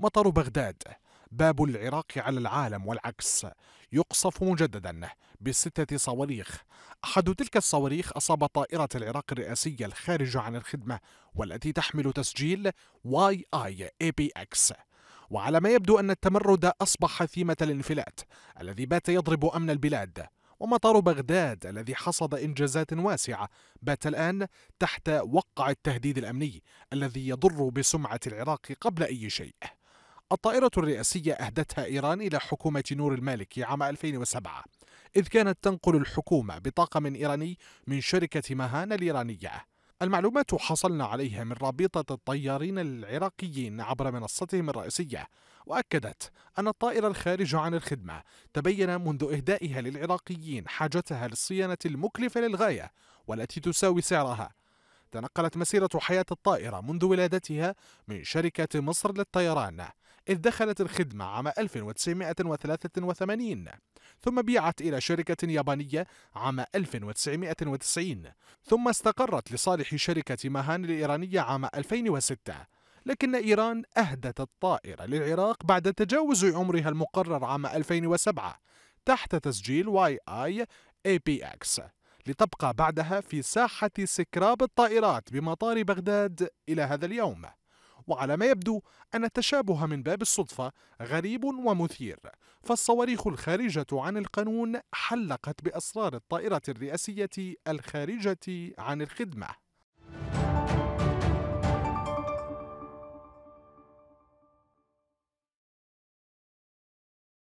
مطر بغداد باب العراق على العالم والعكس يقصف مجددا بستة صواريخ أحد تلك الصواريخ أصاب طائرة العراق الرئاسية الخارجة عن الخدمة والتي تحمل تسجيل واي اي اي بي اكس وعلى ما يبدو أن التمرد أصبح ثيمة الانفلات الذي بات يضرب أمن البلاد ومطار بغداد الذي حصد إنجازات واسعة بات الآن تحت وقع التهديد الأمني الذي يضر بسمعة العراق قبل أي شيء الطائرة الرئاسية أهدتها إيران إلى حكومة نور المالكي عام 2007 إذ كانت تنقل الحكومة بطاقم إيراني من شركة مهان الإيرانية المعلومات حصلنا عليها من رابطة الطيارين العراقيين عبر منصتهم الرئيسية وأكدت أن الطائرة الخارجة عن الخدمة تبين منذ إهدائها للعراقيين حاجتها للصيانة المكلفة للغاية والتي تساوي سعرها تنقلت مسيرة حياة الطائرة منذ ولادتها من شركة مصر للطيران إذ دخلت الخدمة عام 1983 ثم بيعت إلى شركة يابانية عام 1990 ثم استقرت لصالح شركة مهان الإيرانية عام 2006 لكن إيران أهدت الطائرة للعراق بعد تجاوز عمرها المقرر عام 2007 تحت تسجيل واي اي اكس لتبقى بعدها في ساحة سكراب الطائرات بمطار بغداد إلى هذا اليوم وعلى ما يبدو أن التشابه من باب الصدفة غريب ومثير فالصواريخ الخارجة عن القانون حلقت بأسرار الطائرة الرئاسية الخارجة عن الخدمة